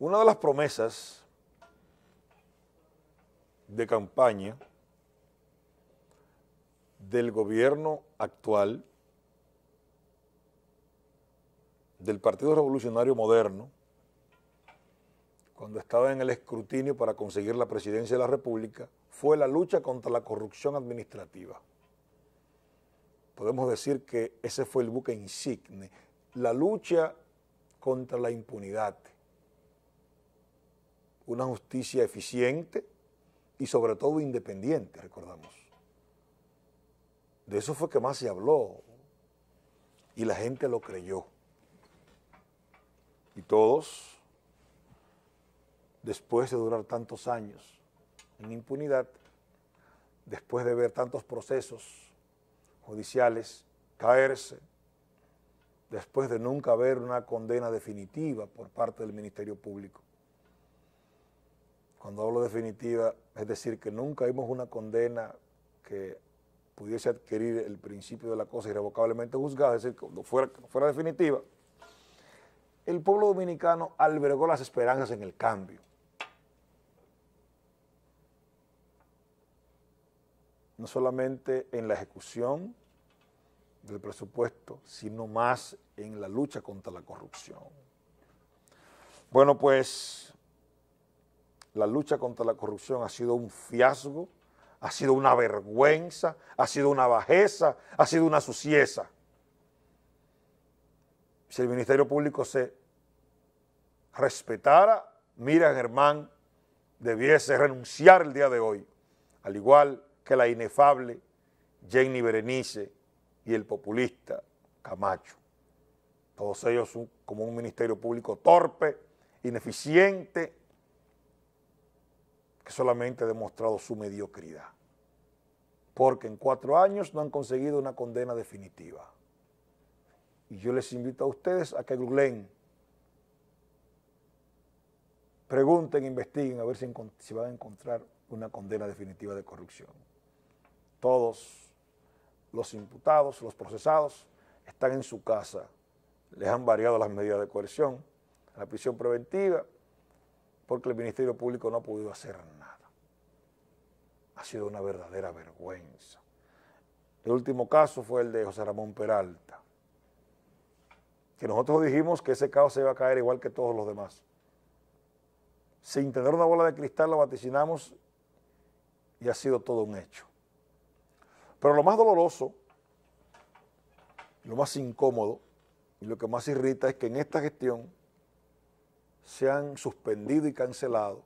Una de las promesas de campaña del gobierno actual, del Partido Revolucionario Moderno, cuando estaba en el escrutinio para conseguir la presidencia de la República, fue la lucha contra la corrupción administrativa. Podemos decir que ese fue el buque insigne, la lucha contra la impunidad, una justicia eficiente y sobre todo independiente, recordamos. De eso fue que más se habló y la gente lo creyó. Y todos, después de durar tantos años en impunidad, después de ver tantos procesos judiciales caerse, después de nunca haber una condena definitiva por parte del Ministerio Público, cuando hablo definitiva, es decir, que nunca vimos una condena que pudiese adquirir el principio de la cosa irrevocablemente juzgada, es decir, cuando fuera, fuera definitiva, el pueblo dominicano albergó las esperanzas en el cambio. No solamente en la ejecución del presupuesto, sino más en la lucha contra la corrupción. Bueno, pues la lucha contra la corrupción ha sido un fiasco, ha sido una vergüenza, ha sido una bajeza, ha sido una sucieza. Si el Ministerio Público se respetara, Mira Germán debiese renunciar el día de hoy, al igual que la inefable Jenny Berenice y el populista Camacho. Todos ellos son como un ministerio público torpe, ineficiente, que solamente ha demostrado su mediocridad, porque en cuatro años no han conseguido una condena definitiva. Y yo les invito a ustedes a que googleen, pregunten, investiguen, a ver si, si van a encontrar una condena definitiva de corrupción. Todos los imputados, los procesados, están en su casa, les han variado las medidas de coerción, la prisión preventiva, porque el Ministerio Público no ha podido hacer nada ha sido una verdadera vergüenza. El último caso fue el de José Ramón Peralta, que nosotros dijimos que ese caso se iba a caer igual que todos los demás. Sin tener una bola de cristal lo vaticinamos y ha sido todo un hecho. Pero lo más doloroso, lo más incómodo y lo que más irrita es que en esta gestión se han suspendido y cancelado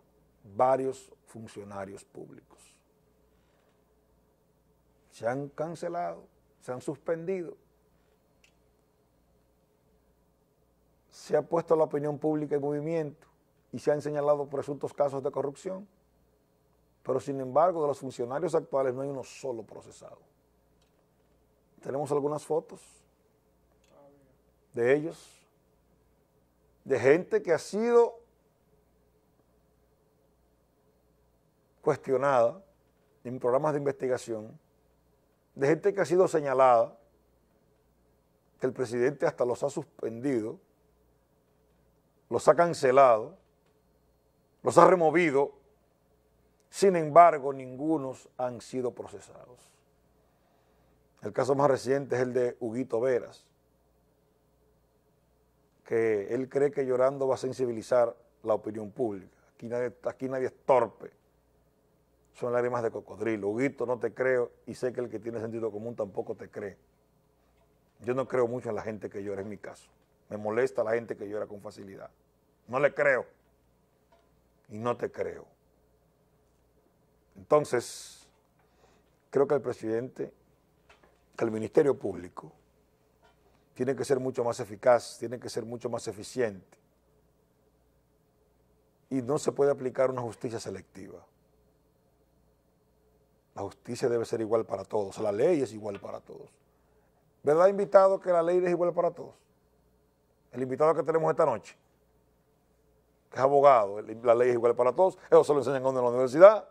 varios funcionarios públicos se han cancelado, se han suspendido. Se ha puesto la opinión pública en movimiento y se han señalado presuntos casos de corrupción, pero sin embargo de los funcionarios actuales no hay uno solo procesado. Tenemos algunas fotos de ellos, de gente que ha sido cuestionada en programas de investigación de gente que ha sido señalada, que el presidente hasta los ha suspendido, los ha cancelado, los ha removido, sin embargo, ningunos han sido procesados. El caso más reciente es el de Huguito Veras, que él cree que llorando va a sensibilizar la opinión pública. Aquí nadie, aquí nadie es torpe son lágrimas de cocodrilo. Huguito, no te creo y sé que el que tiene sentido común tampoco te cree. Yo no creo mucho en la gente que llora, en mi caso. Me molesta la gente que llora con facilidad. No le creo y no te creo. Entonces, creo que el presidente, que el Ministerio Público, tiene que ser mucho más eficaz, tiene que ser mucho más eficiente. Y no se puede aplicar una justicia selectiva. La justicia debe ser igual para todos, la ley es igual para todos. ¿Verdad, invitado, que la ley es igual para todos? El invitado que tenemos esta noche, que es abogado, la ley es igual para todos, eso se lo enseñan en la universidad.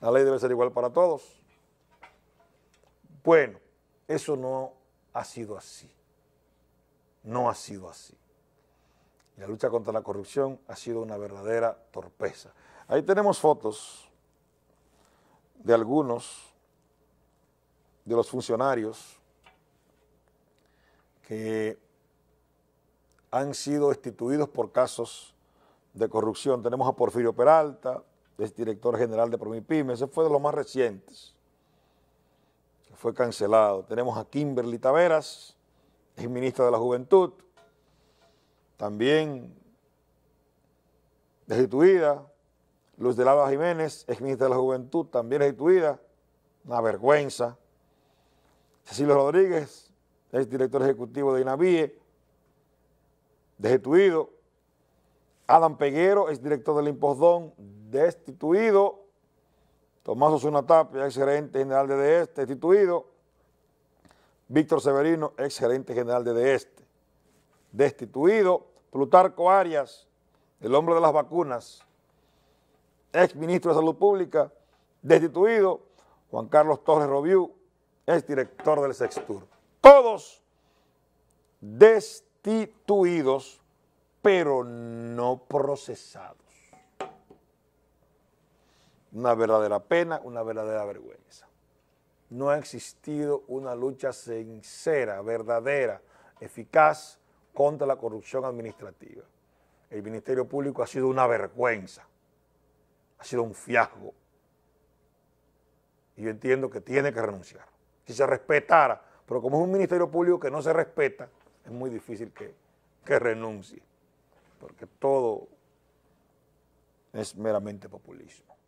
La ley debe ser igual para todos. Bueno, eso no ha sido así. No ha sido así. La lucha contra la corrupción ha sido una verdadera torpeza. Ahí tenemos fotos de algunos de los funcionarios que han sido destituidos por casos de corrupción. Tenemos a Porfirio Peralta, es director general de Promipyme, ese fue de los más recientes, que fue cancelado. Tenemos a Kimberly Taveras, es de la Juventud, también destituida. Luis de Alba Jiménez, exministro de la Juventud, también destituida, una vergüenza. Cecilio Rodríguez, exdirector ejecutivo de INAVIE, destituido. Adam Peguero, exdirector del Impostón, destituido. Tomás Osuna Tapia, ex general de este destituido. Víctor Severino, exgerente general de este destituido. Plutarco Arias, el hombre de las vacunas, ex ministro de Salud Pública, destituido, Juan Carlos Torres Robiú, ex director del Sextur. Todos destituidos, pero no procesados. Una verdadera pena, una verdadera vergüenza. No ha existido una lucha sincera, verdadera, eficaz contra la corrupción administrativa. El Ministerio Público ha sido una vergüenza ha sido un fiasco. Y yo entiendo que tiene que renunciar. Si se respetara, pero como es un ministerio público que no se respeta, es muy difícil que, que renuncie, porque todo es meramente populismo.